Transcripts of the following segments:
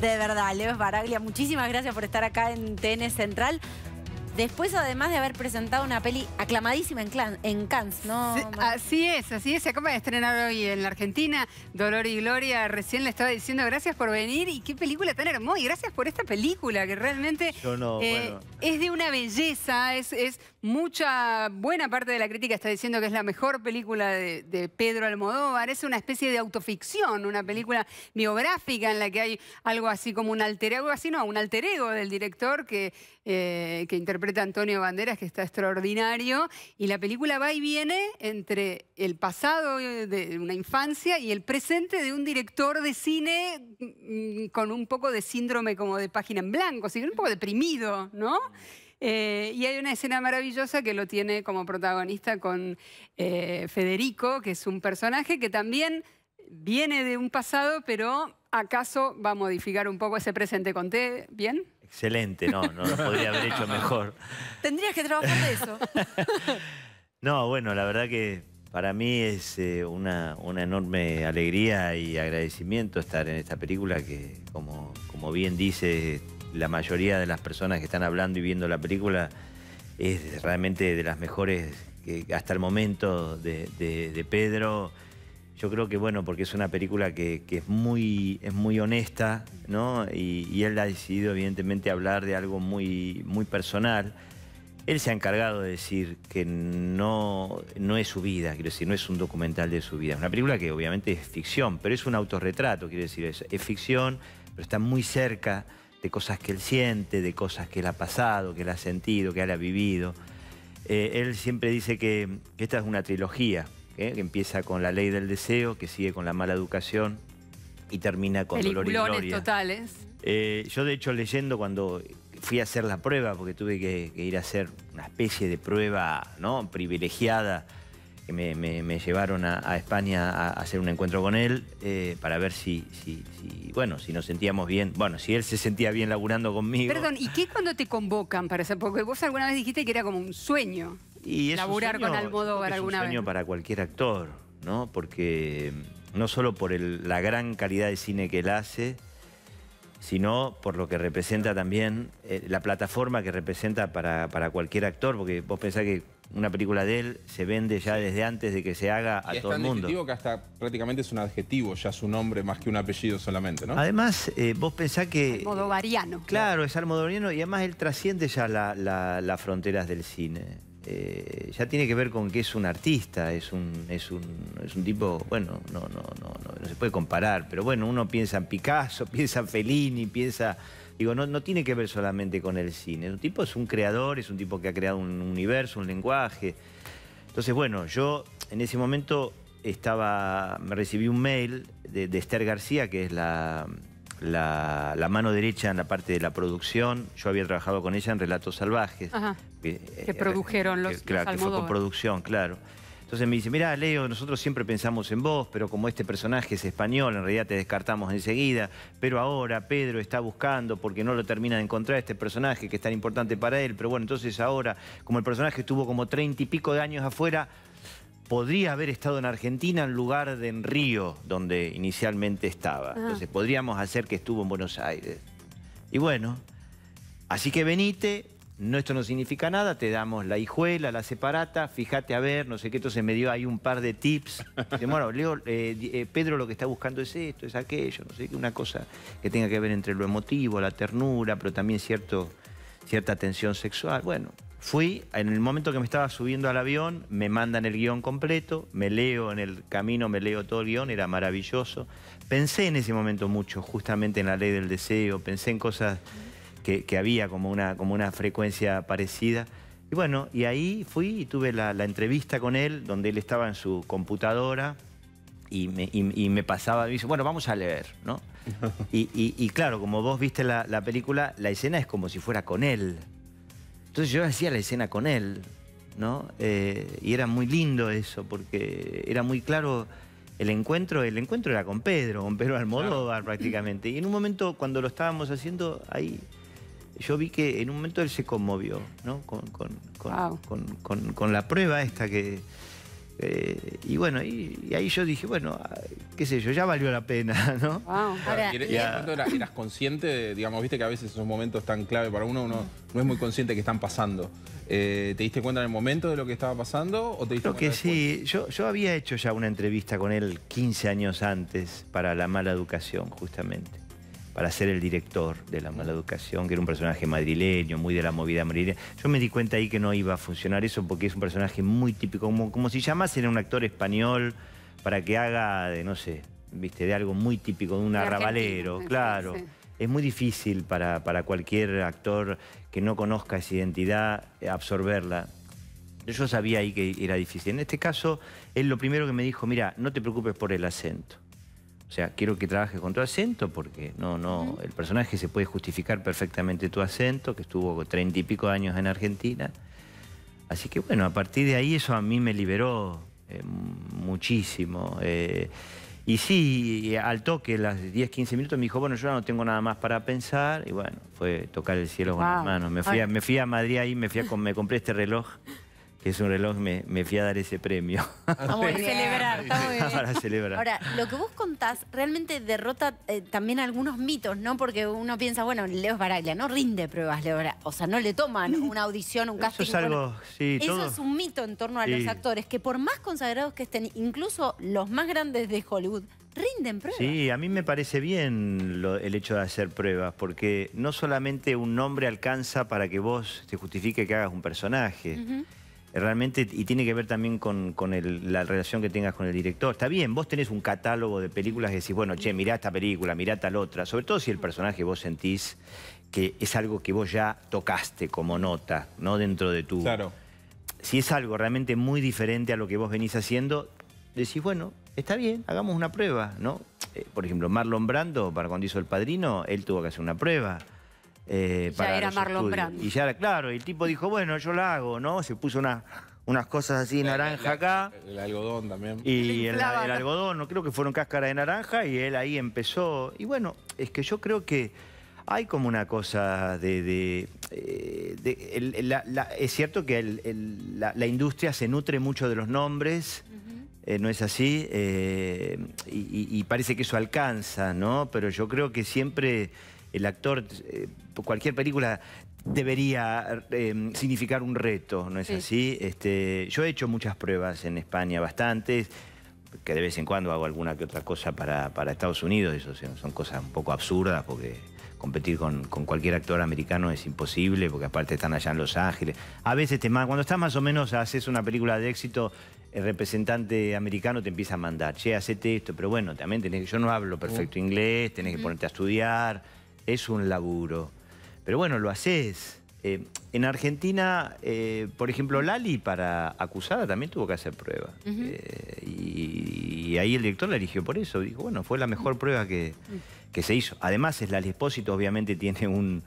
De verdad, Leo Baraglia, muchísimas gracias por estar acá en TN Central. Después, además de haber presentado una peli aclamadísima en, Clan, Cannes, ¿no? así es, así es. Se acaba de estrenar hoy en la Argentina, Dolor y Gloria. Recién le estaba diciendo gracias por venir y qué película tan hermosa. Y gracias por esta película que realmente eh, es de una belleza, es Mucha buena parte de la crítica está diciendo que es la mejor película de, Pedro Almodóvar. Es una especie de autoficción, una película biográfica en la que hay algo así como un alter ego, así no, un alter del director que, eh, interpreta Antonio Banderas, que está extraordinario. Y la película va y viene entre el pasado de una infancia y el presente de un director de cine mm, con un poco de síndrome como de página en blanco, así un poco deprimido, ¿no? Eh, y hay una escena maravillosa que lo tiene como protagonista con eh, Federico, que es un personaje que también viene de un pasado, pero acaso va a modificar un poco ese presente. ¿Conté bien? Excelente, no, no lo podría haber hecho mejor. Tendrías que trabajar de eso. no, bueno, la verdad que para mí es eh, una, enorme alegría y agradecimiento estar en esta película que, como, como bien dice la mayoría de las personas que están hablando y viendo la película es realmente de las mejores hasta el momento de, Pedro. Yo creo que bueno, porque es una película que, es, muy, es muy honesta, ¿no? Y, él ha decidido evidentemente hablar de algo muy, muy personal. Él se ha encargado de decir que no, no es su vida, quiero decir, no es un documental de su vida. Es una película que obviamente es ficción, pero es un autorretrato, quiero decir, es, es ficción, pero está muy cerca de cosas que él siente, de cosas que él ha pasado, que él ha sentido, que él ha vivido. Eh, él siempre dice que, esta es una trilogía, ¿eh? que empieza con la ley del deseo, que sigue con la mala educación y termina con dolor y totales. Eh, yo, de hecho, leyendo cuando fui a hacer la prueba, porque tuve que, ir a hacer una especie de prueba ¿no? privilegiada que me, llevaron a, España a hacer un encuentro con él eh, para ver si, bueno, si nos sentíamos bien, bueno, si él se sentía bien laburando conmigo. Perdón, ¿y qué cuando te convocan para hacer? Porque vos alguna vez dijiste que era como un sueño y laburar con Almodóvar alguna vez. Es un sueño para cualquier actor, ¿no? Porque mm, no solo por la gran calidad de cine que él hace, sino por lo que representa también eh, la plataforma que representa para, para cualquier actor, porque vos pensás que una película de él se vende ya desde antes de que se haga a todo el mundo. Es que hasta prácticamente es un adjetivo, ya su nombre más que un apellido solamente, ¿no? Además, eh, vos pensás que... Almodovariano. Claro, es almodovariano y además él trasciende ya las fronteras del cine. Eh, ya tiene que ver con que es un artista, es un, es un, es un tipo, bueno, no, no, no, no, no se puede comparar, pero bueno, uno piensa en Picasso, piensa en Fellini, piensa Digo, no, tiene que ver solamente con el cine. Un tipo es un creador, es un tipo que ha creado un universo, un lenguaje. Entonces, bueno, yo en ese momento estaba, me recibí un mail de, Esther García, que es la, mano derecha en la parte de la producción. Yo había trabajado con ella en Relatos Salvajes. que, produjeron eh, los, que, claro, que fue con claro. Entonces me dice, mirá, Leo, nosotros siempre pensamos en vos, pero como este personaje es español, en realidad te descartamos enseguida, pero ahora Pedro está buscando porque no lo termina de encontrar este personaje que es tan importante para él, pero bueno, entonces ahora, como el personaje estuvo como treinta y pico de años afuera, podría haber estado en Argentina en lugar de en Río, donde inicialmente estaba. Ah. Entonces podríamos hacer que estuvo en Buenos Aires. Y bueno, así que venite, no, esto no significa nada, te damos la hijuela, la separata, fíjate a ver, no sé qué, entonces me dio ahí un par de tips. bueno, Leo, eh, eh, Pedro lo que está buscando es esto, es aquello, no sé qué, una cosa que tenga que ver entre lo emotivo, la ternura, pero también cierto, cierta tensión sexual. Bueno, fui, en el momento que me estaba subiendo al avión, me mandan el guión completo, me leo en el camino, me leo todo el guión, era maravilloso. Pensé en ese momento mucho, justamente en la ley del deseo, pensé en cosas que, había como una, como una frecuencia parecida. Y bueno, y ahí fui y tuve la, entrevista con él, donde él estaba en su computadora y me, y, y me pasaba, dice, bueno, vamos a leer, ¿no? y, claro, como vos viste la, película, la escena es como si fuera con él. Entonces yo hacía la escena con él, ¿no? Eh, y era muy lindo eso, porque era muy claro el encuentro, el encuentro era con Pedro, con Pedro Almodóvar prácticamente. Y en un momento, cuando lo estábamos haciendo, ahí yo vi que en un momento él se conmovió, ¿no? Con, la prueba esta que... Eh, y bueno, y, ahí yo dije, bueno, ah, qué sé yo, ya valió la pena, ¿no? eras, consciente, digamos, viste que a veces esos momentos tan clave para uno, uno no es muy consciente que están pasando. Eh, ¿Te diste cuenta en el momento de lo que estaba pasando o te que sí, yo, yo había hecho ya una entrevista con él 15 años antes para La Mala Educación, justamente para ser el director de La educación, que era un personaje madrileño, muy de la movida madrileña. Yo me di cuenta ahí que no iba a funcionar eso porque es un personaje muy típico, como, si llamasen a un actor español para que haga de, no sé, viste, de algo muy típico, de un arrabalero, claro. Es muy difícil para, para cualquier actor que no conozca esa identidad eh, absorberla yo sabía ahí que era difícil. En este caso, él lo primero que me dijo, mira, no te preocupes por el acento. O sea, quiero que trabajes con tu acento porque no, no, el personaje se puede justificar perfectamente tu acento, que estuvo treinta y pico años en Argentina. Así que bueno, a partir de ahí eso a mí me liberó eh, muchísimo. Eh. y sí, al toque, las 10, 15 minutos, me dijo, bueno, yo no tengo nada más para pensar. Y bueno, fue tocar el cielo con las manos. Me fui, a, Madrid ahí, me, fui me compré este reloj que es un reloj, me, me fui a dar ese premio. A ah, celebrar, está muy bien. Para celebrar. Ahora, lo que vos contás realmente derrota eh, también algunos mitos, ¿no? Porque uno piensa, bueno, Leo es Baraglia, no rinde pruebas Leo O sea, no le toman una audición, un casting. Eso es algo, sí, Eso es un mito en torno a los actores, que por más consagrados que estén, incluso los más grandes de Hollywood, rinden pruebas. Sí, a mí me parece bien el hecho de hacer pruebas, porque no solamente un nombre alcanza para que vos te justifique que hagas un personaje, realmente, y tiene que ver también con, la relación que tengas con el director. Está bien, vos tenés un catálogo de películas que decís, bueno, che, mirá esta película, mirá tal otra, sobre todo si el personaje vos sentís que es algo que vos ya tocaste como nota, ¿no? Dentro de tu... Claro. Si es algo realmente muy diferente a lo que vos venís haciendo, decís, bueno, está bien, hagamos una prueba, ¿no? Eh, por ejemplo, Marlon Brando, para cuando hizo El Padrino, él tuvo que hacer una prueba. Eh, ya para era Marlon Brando. Y ya, claro, el tipo dijo, bueno, yo la hago, ¿no? Se puso unas cosas así, naranja acá. El, algodón también. Y el, algodón, no creo que fueron cáscara de naranja, y él ahí empezó. Y bueno, es que yo creo que hay como una cosa de... Eh, es cierto que la, industria se nutre mucho de los nombres, eh, ¿no es así? y parece que eso alcanza, ¿no? Pero yo creo que siempre el actor, eh, cualquier película debería eh, significar un reto, ¿no es así? Este, yo he hecho muchas pruebas en España, bastantes, que de vez en cuando hago alguna que otra cosa para, Estados Unidos, eso son cosas un poco absurdas porque competir con, cualquier actor americano es imposible, porque aparte están allá en Los Ángeles. A veces te cuando estás más o menos, haces una película de éxito, el representante americano te empieza a mandar, che, hacete esto, pero bueno, también tenés, yo no hablo perfecto inglés, tenés que ponerte a estudiar es un laburo. Pero bueno, lo haces. Eh, en Argentina, eh, por ejemplo, Lali para acusada también tuvo que hacer prueba. Eh, y, ahí el director la eligió por eso. Dijo, bueno, fue la mejor prueba que, se hizo. Además, es Lali Espósito, obviamente tiene un,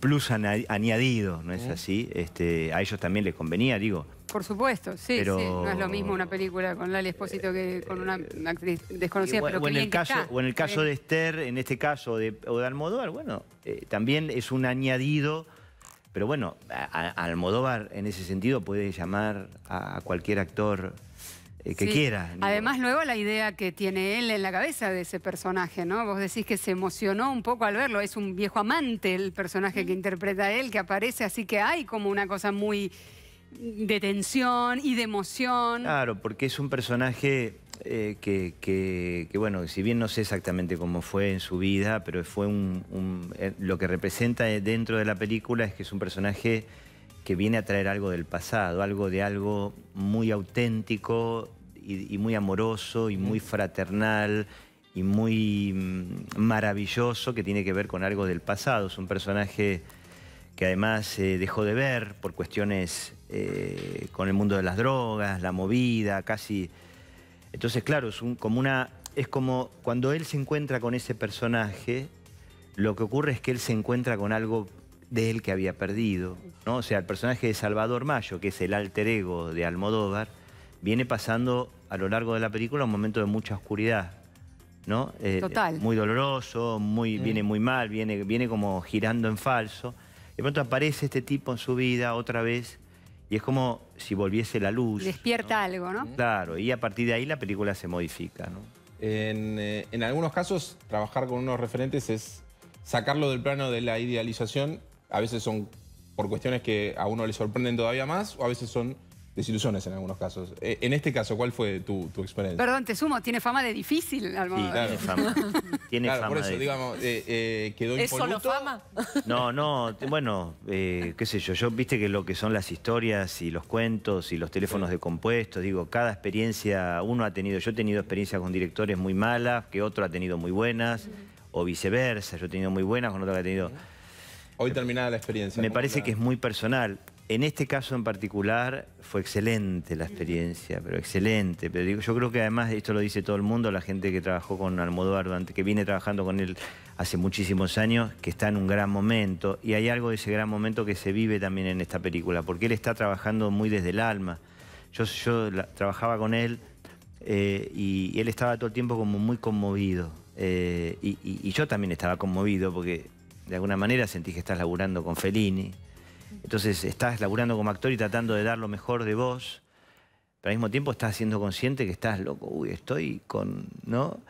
plus añadido, ¿no es así? Este, a ellos también les convenía, digo, por supuesto, sí, sí. No es lo mismo una película con Lali Espósito que con una actriz desconocida, pero en el caso, O en el caso de Esther, en este caso, de, o de Almodóvar, bueno, eh, también es un añadido... Pero bueno, Almodóvar en ese sentido puede llamar a cualquier actor eh, que quiera. Además, luego la idea que tiene él en la cabeza de ese personaje, ¿no? Vos decís que se emocionó un poco al verlo. Es un viejo amante el personaje que interpreta él, que aparece, así que hay como una cosa muy de tensión y de emoción. Claro, porque es un personaje eh, que, que, bueno, si bien no sé exactamente cómo fue en su vida, pero fue un, eh, lo que representa eh, dentro de la película es que es un personaje que viene a traer algo del pasado, algo de algo muy auténtico y muy amoroso y muy mm. fraternal y muy mm, maravilloso que tiene que ver con algo del pasado. Es un personaje que además eh, dejó de ver por cuestiones eh, con el mundo de las drogas, la movida, casi... Entonces, claro, es como una... Es como cuando él se encuentra con ese personaje, lo que ocurre es que él se encuentra con algo de él que había perdido, ¿no? O sea, el personaje de Salvador Mayo, que es el alter ego de Almodóvar, viene pasando a lo largo de la película un momento de mucha oscuridad, ¿no? Eh, Total. Muy doloroso, muy, viene muy mal, viene, viene como girando en falso de pronto aparece este tipo en su vida otra vez y es como si volviese la luz. Despierta algo, ¿no? Claro, y a partir de ahí la película se modifica, En, eh, en algunos casos, trabajar con unos referentes es sacarlo del plano de la idealización. A veces son por cuestiones que a uno le sorprenden todavía más o a veces son desilusiones en algunos casos. Eh, en este caso, ¿cuál fue tu, experiencia? Perdón, te sumo, tiene fama de difícil. Sí, tiene fama. por eso, digamos, eh, eh, quedó ¿Es solo fama? No, no, bueno, eh, qué sé yo, yo viste que lo que son las historias y los cuentos y los teléfonos de compuestos, digo, cada experiencia, uno ha tenido, yo he tenido experiencias con directores muy malas, que otro ha tenido muy buenas, o viceversa, yo he tenido muy buenas con otro que ha tenido... Hoy terminada la experiencia. Me parece que es muy personal. En este caso en particular fue excelente la experiencia, pero excelente. Pero digo, yo creo que además, esto lo dice todo el mundo, la gente que trabajó con Almodóvar que viene trabajando con él hace muchísimos años, que está en un gran momento. Y hay algo de ese gran momento que se vive también en esta película, porque él está trabajando muy desde el alma. Yo, trabajaba con él eh, y, él estaba todo el tiempo como muy conmovido. Eh, y, yo también estaba conmovido porque de alguna manera sentí que estás laburando con Fellini entonces estás laburando como actor y tratando de dar lo mejor de vos, pero al mismo tiempo estás siendo consciente que estás loco, uy, estoy con, ¿no?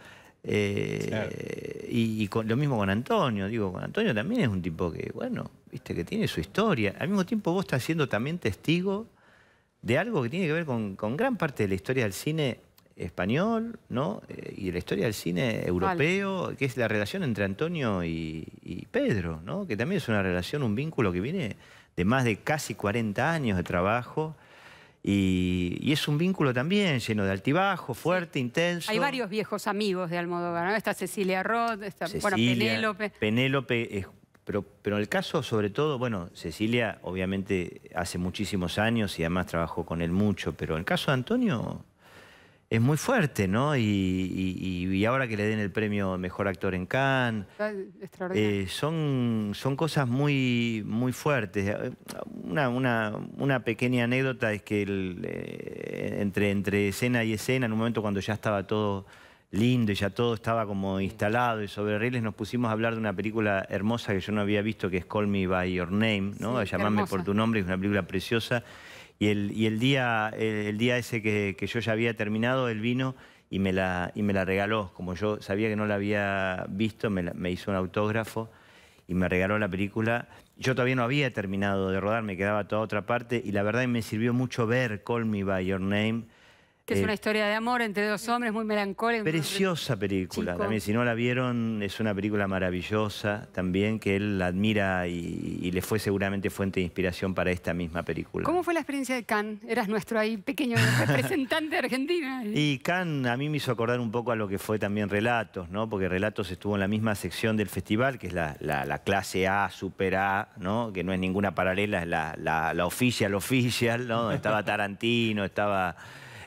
Eh, y, lo mismo con Antonio, digo, con Antonio también es un tipo que, bueno, viste, que tiene su historia. Al mismo tiempo vos estás siendo también testigo de algo que tiene que ver con, gran parte de la historia del cine español, ¿no? Eh, y la historia del cine europeo, que es la relación entre Antonio y, Pedro, Que también es una relación, un vínculo que viene de más de casi 40 años de trabajo. Y, es un vínculo también lleno de altibajo, fuerte, intenso. Hay varios viejos amigos de Almodóvar, ¿no? Está Cecilia Roth, está Cecilia, bueno, Penélope. Penélope, es, pero, pero el caso sobre todo, bueno, Cecilia obviamente hace muchísimos años y además trabajó con él mucho, pero en el caso de Antonio es muy fuerte, ¿no? Y, ahora que le den el premio Mejor Actor en Cannes. Eh, son, son cosas muy, muy fuertes. Una, una, pequeña anécdota es que eh, entre, entre escena y escena, en un momento cuando ya estaba todo lindo y ya todo estaba como instalado y sobre rieles, nos pusimos a hablar de una película hermosa que yo no había visto, que es Call Me By Your Name, ¿no? A Llamarme por tu nombre, es una película preciosa y el, día, eh, ese que, yo ya había terminado, él vino y me, la, regaló. Como yo sabía que no la había visto, me, me hizo un autógrafo y me regaló la película. Yo todavía no había terminado de rodar, me quedaba toda otra parte y la verdad me sirvió mucho ver Call Me By Your Name que es eh, una historia de amor entre dos hombres, muy melancólica. Preciosa película. También, si no la vieron, es una película maravillosa también, que él la admira y, le fue seguramente fuente de inspiración para esta misma película. ¿Cómo fue la experiencia de Cannes? Eras nuestro ahí pequeño representante de Argentina. Y Cannes a mí me hizo acordar un poco a lo que fue también Relatos, ¿no? Porque Relatos estuvo en la misma sección del festival, que es la, clase A, super A, ¿no? Que no es ninguna paralela, es la, la, la oficial, ¿no? Estaba Tarantino, estaba...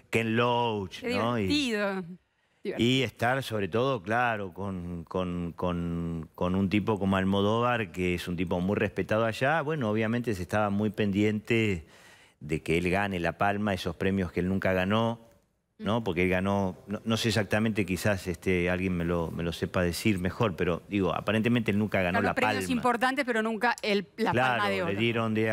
Ken Loach, ¿no? Y, estar sobre todo, claro, con, con, un tipo como Almodóvar, que es un tipo muy respetado allá. Bueno, obviamente se estaba muy pendiente de que él gane La Palma, esos premios que él nunca ganó. ¿no? Porque él ganó, no, sé exactamente, quizás este, alguien me lo, sepa decir mejor, pero digo, aparentemente él nunca ganó la palma. palma. premios importantes, pero nunca el, la palma de oro. le dieron de,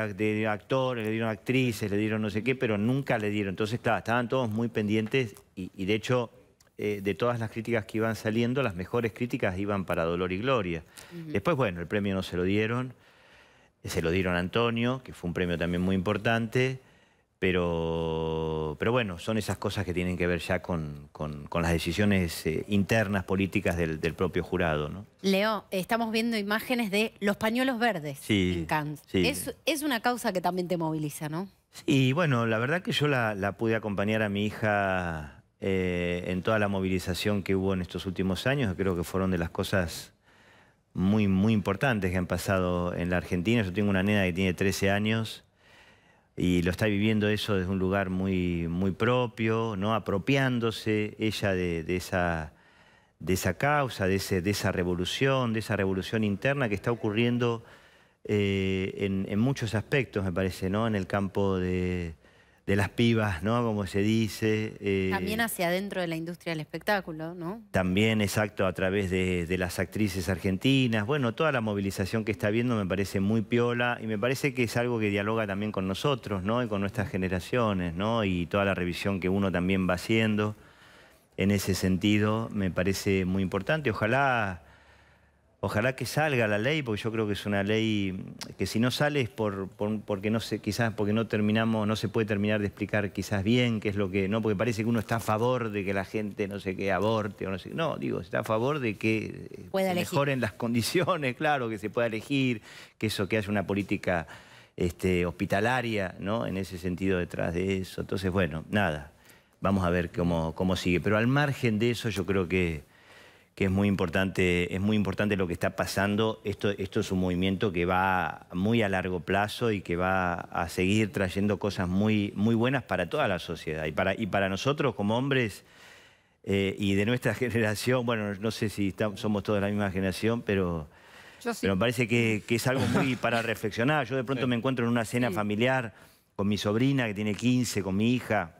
actores, le dieron actrices, le dieron no sé qué, pero nunca le dieron. Entonces, claro, estaban todos muy pendientes y, de hecho... Eh, de todas las críticas que iban saliendo, las mejores críticas iban para Dolor y Gloria. Después, bueno, el premio no se lo dieron, eh, se lo dieron a Antonio, que fue un premio también muy importante, pero, pero bueno, son esas cosas que tienen que ver ya con, las decisiones eh, internas políticas del, propio jurado. ¿no? Leo, estamos viendo imágenes de los pañuelos verdes sí, en Es, una causa que también te moviliza, ¿no? Y bueno, la verdad que yo la, pude acompañar a mi hija eh, en toda la movilización que hubo en estos últimos años. Creo que fueron de las cosas muy, muy importantes que han pasado en la Argentina. Yo tengo una nena que tiene 13 años y lo está viviendo eso desde un lugar muy, muy propio, ¿no? apropiándose ella de, esa, de esa causa, de, ese, de esa revolución, de esa revolución interna que está ocurriendo eh, en, en, muchos aspectos, me parece, ¿no? en el campo de, de las pibas, ¿no? Como se dice. Eh, también hacia adentro de la industria del espectáculo, ¿no? También, exacto, a través de, las actrices argentinas. Bueno, toda la movilización que está viendo me parece muy piola y me parece que es algo que dialoga también con nosotros, ¿no? Y con nuestras generaciones, ¿no? Y toda la revisión que uno también va haciendo. En ese sentido, me parece muy importante. Ojalá Ojalá que salga la ley, porque yo creo que es una ley que si no sale es por, porque no se, quizás porque no terminamos, no se puede terminar de explicar quizás bien qué es lo que. No, porque parece que uno está a favor de que la gente no sé qué aborte o no sé No, digo, está a favor de que eh, mejoren las condiciones, claro, que se pueda elegir, que eso, que haya una política este, hospitalaria, ¿no? En ese sentido detrás de eso. Entonces, bueno, nada. Vamos a ver cómo, cómo sigue. Pero al margen de eso, yo creo que que es muy importante, es muy importante lo que está pasando. Esto, esto es un movimiento que va muy a largo plazo y que va a seguir trayendo cosas muy, muy buenas para toda la sociedad. Y para, y para nosotros como hombres eh, y de nuestra generación, bueno, no sé si somos todos de la misma generación, pero, me parece que, es algo muy para reflexionar. Yo de pronto me encuentro en una cena familiar con mi sobrina que tiene 15, con mi hija,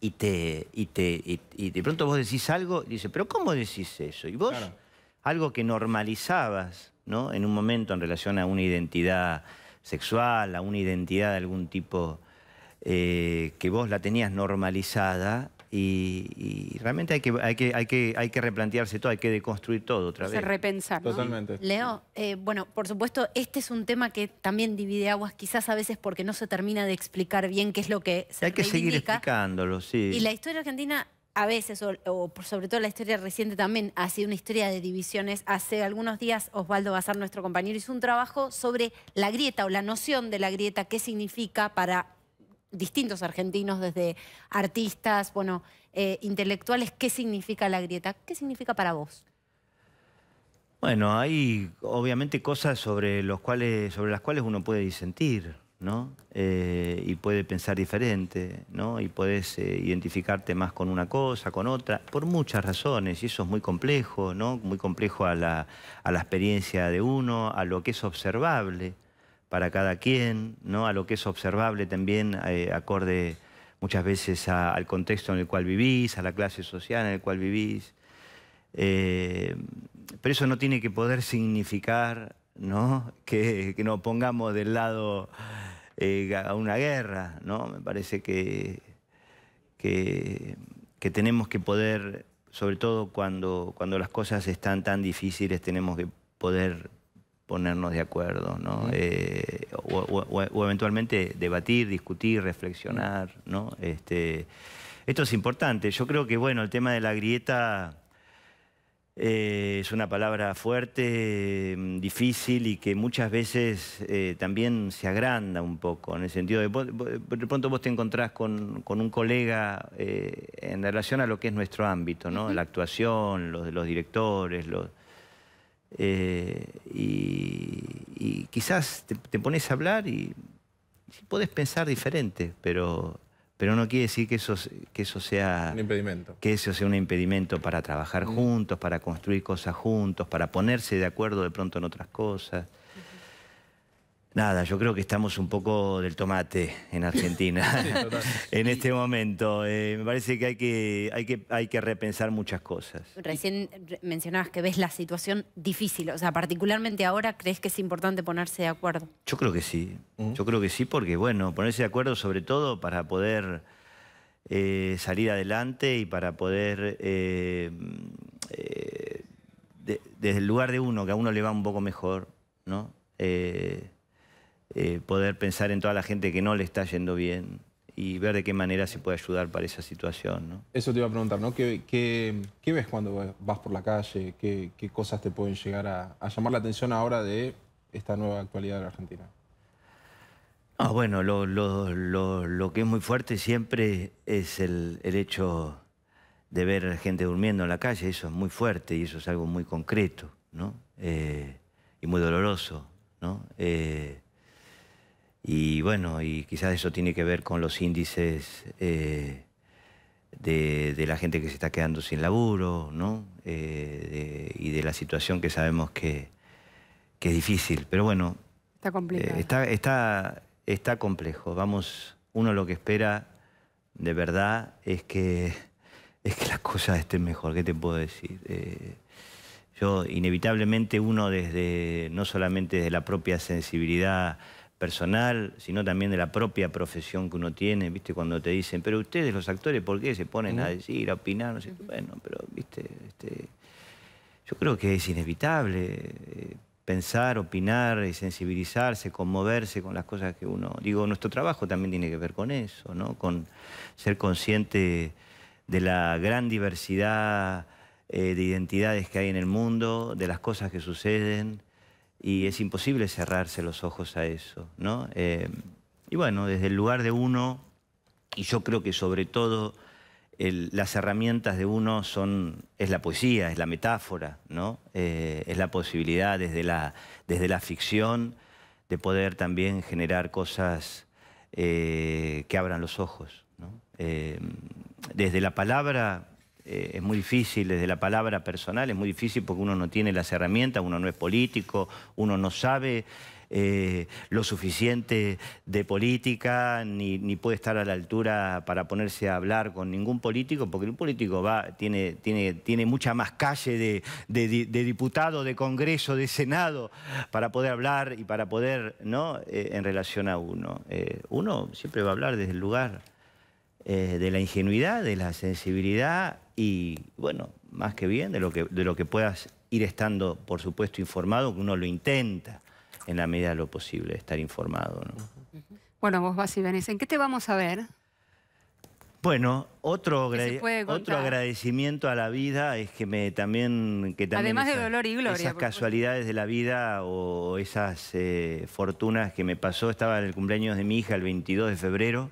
y te, te de pronto vos decís algo y dice, pero ¿cómo decís eso? Y vos algo que normalizabas, ¿no? En un momento en relación a una identidad sexual, a una identidad de algún tipo eh, que vos la tenías normalizada, y, realmente hay que, hay, que, hay, que, hay que replantearse todo, hay que deconstruir todo otra vez. repensar. Totalmente. Leo, eh, bueno, por supuesto, este es un tema que también divide aguas, quizás a veces porque no se termina de explicar bien qué es lo que se Hay que seguir explicándolo, sí. Y la historia argentina a veces, o, o, sobre todo la historia reciente también, ha sido una historia de divisiones. Hace algunos días Osvaldo Bazar, nuestro compañero, hizo un trabajo sobre la grieta o la noción de la grieta, qué significa para distintos argentinos, desde artistas, bueno, eh, intelectuales, ¿qué significa la grieta? ¿Qué significa para vos? Bueno, hay obviamente cosas sobre, cuales, sobre las cuales uno puede disentir, ¿no? Eh, y puede pensar diferente, ¿no? Y puedes eh, identificarte más con una cosa, con otra, por muchas razones, y eso es muy complejo, ¿no? Muy complejo a la, a la experiencia de uno, a lo que es observable para cada quien, ¿no? a lo que es observable también, eh, acorde muchas veces al contexto en el cual vivís, a la clase social en el cual vivís. Eh, pero eso no tiene que poder significar ¿no? Que, nos pongamos del lado eh, a una guerra. ¿no? Me parece que, que, tenemos que poder, sobre todo cuando, cuando las cosas están tan difíciles, tenemos que poder ponernos de acuerdo, ¿no? Eh, o, eventualmente debatir, discutir, reflexionar, ¿no? Este, esto es importante. Yo creo que, bueno, el tema de la grieta eh, es una palabra fuerte, mm, difícil y que muchas veces eh, también se agranda un poco, en el sentido de, de pronto vos te encontrás con, un colega en relación a lo que es nuestro ámbito, ¿no? La actuación, los, de los directores, los eh, y, quizás te, pones a hablar y, podés pensar diferente, pero, pero no quiere decir que eso, que eso sea un impedimento. Que eso sea un impedimento para trabajar mm. juntos, para construir cosas juntos, para ponerse de acuerdo de pronto en otras cosas. Nada, yo creo que estamos un poco del tomate en Argentina en este momento. Eh, me parece que hay, que hay que hay que repensar muchas cosas. Recién mencionabas que ves la situación difícil, o sea, particularmente ahora, ¿crees que es importante ponerse de acuerdo? Yo creo que sí, mm. yo creo que sí porque, bueno, ponerse de acuerdo sobre todo para poder eh, salir adelante y para poder... Eh, desde el lugar de uno, que a uno le va un poco mejor, ¿no? Eh, poder pensar en toda la gente que no le está yendo bien y ver de qué manera se puede ayudar para esa situación. Eso te iba a preguntar, ¿no? ¿Qué, ves cuando vas por la calle? ¿Qué, cosas te pueden llegar a, llamar la atención ahora de esta nueva actualidad de la Argentina? Ah, bueno, lo, que es muy fuerte siempre es el, hecho de ver gente durmiendo en la calle, eso es muy fuerte y eso es algo muy concreto, ¿no? Eh, y muy doloroso, ¿no? Eh, y bueno, y quizás eso tiene que ver con los índices eh, de, la gente que se está quedando sin laburo, ¿no? Eh, y de la situación que sabemos que, es difícil. Pero bueno. Está complicado. Eh, está, complejo. Vamos, uno lo que espera de verdad es que, es que las cosas estén mejor. ¿Qué te puedo decir? yo, inevitablemente, uno desde, no solamente desde la propia sensibilidad personal, sino también de la propia profesión que uno tiene, ¿viste? Cuando te dicen, pero ustedes los actores, ¿por qué se ponen a decir, a opinar? No bueno, pero, ¿viste? Este, yo creo que es inevitable eh, pensar, opinar, sensibilizarse, conmoverse con las cosas que uno... Digo, nuestro trabajo también tiene que ver con eso, ¿no? Con ser consciente de la gran diversidad eh, de identidades que hay en el mundo, de las cosas que suceden, y es imposible cerrarse los ojos a eso, ¿no? Em, y bueno, desde el lugar de uno, y yo creo que sobre todo las herramientas de uno son, es la poesía, es la metáfora, ¿no? Eh, es la posibilidad desde la, desde la ficción de poder también generar cosas eh, que abran los ojos, em, desde la palabra eh, es muy difícil, desde la palabra personal es muy difícil porque uno no tiene las herramientas, uno no es político, uno no sabe eh, lo suficiente de política, ni, puede estar a la altura para ponerse a hablar con ningún político, porque un político va, tiene, tiene, tiene mucha más calle de, de, de, diputado, de congreso, de senado, para poder hablar y para poder, ¿no?, eh, en relación a uno. uno siempre va a hablar desde el lugar eh, de la ingenuidad, de la sensibilidad y, bueno, más que bien, de lo que, de lo que puedas ir estando, por supuesto, informado, que uno lo intenta en la medida de lo posible, estar informado. Bueno, vos vas y venís. ¿En qué te vamos a ver? Bueno, otro, otro agradecimiento a la vida es que me también... Que también Además de dolor y gloria. Esas casualidades de la vida o esas eh, fortunas que me pasó. Estaba en el cumpleaños de mi hija el 22 de febrero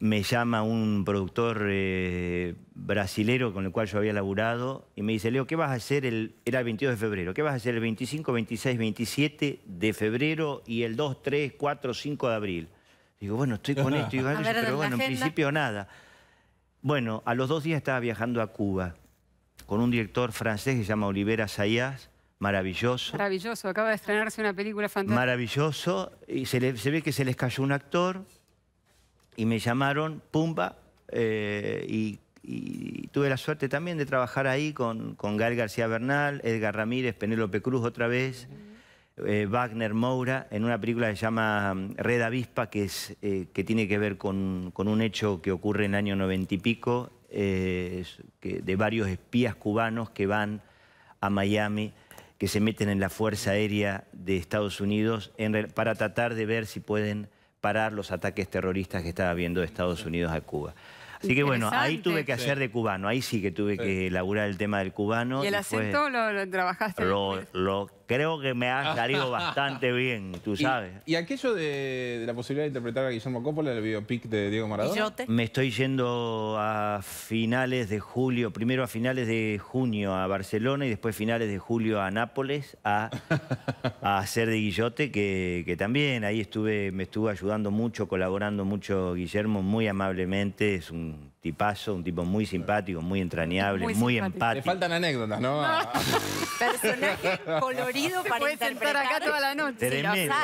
me llama un productor eh, brasilero con el cual yo había laburado y me dice, Leo, ¿qué vas a hacer? El, era el 22 de febrero. ¿Qué vas a hacer el 25, 26, 27 de febrero y el 2, 3, 4, 5 de abril? Digo, bueno, estoy con esto, pero bueno, en principio nada. Bueno, a los dos días estaba viajando a Cuba con un director francés que se llama Olivera Sayas, maravilloso. Maravilloso, acaba de estrenarse una película fantástica. Maravilloso, y se ve que se les cayó un actor, y me llamaron, pumba, eh, y, tuve la suerte también de trabajar ahí con, con García Bernal, Edgar Ramírez, Penélope Cruz otra vez, eh, Wagner Moura, en una película que se llama mm, Red Avispa, que, es, eh, que tiene que ver con, un hecho que ocurre en el año noventa y pico, de varios espías cubanos que van a Miami que se meten en la Fuerza Aérea de Estados Unidos para tratar de ver si pueden parar los ataques terroristas que estaba viendo Estados Unidos a Cuba. Así que bueno, ahí tuve que hacer de cubano, ahí sí que tuve que laburar el tema del cubano. ¿Y el lo, trabajaste? Lo, lo creo que me ha salido bastante bien, tú sabes. ¿Y, aquello de, la posibilidad de interpretar a Guillermo Coppola, en el videopic de Diego Maradona? Me estoy yendo a finales de julio, primero a finales de junio a Barcelona y después finales de julio a Nápoles a, hacer de Guillote, que, que, también ahí estuve, me estuvo ayudando mucho, colaborando mucho Guillermo, muy amablemente, es un tipazo, un tipo muy simpático, muy entrañable, muy, empático. Le faltan anécdotas, ¿no? Personaje colorido para puede sentar acá toda la noche. Tremendo.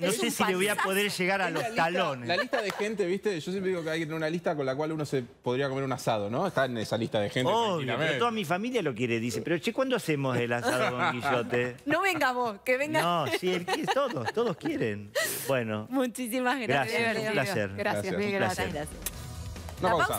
no sé si le voy a poder llegar a los talones. La lista de gente, ¿viste? Yo siempre digo que hay que tener una lista con la cual uno se podría comer un asado, ¿no? Está en esa lista de gente. Obvio, pero toda mi familia lo quiere. Dice, pero che, ¿cuándo hacemos el asado Don Guillote? No venga vos, que venga... No, sí, el, todos, todos quieren. Bueno. Muchísimas gracias. Gracias, un placer. Gracias, gracias. gracias. Não, tá vai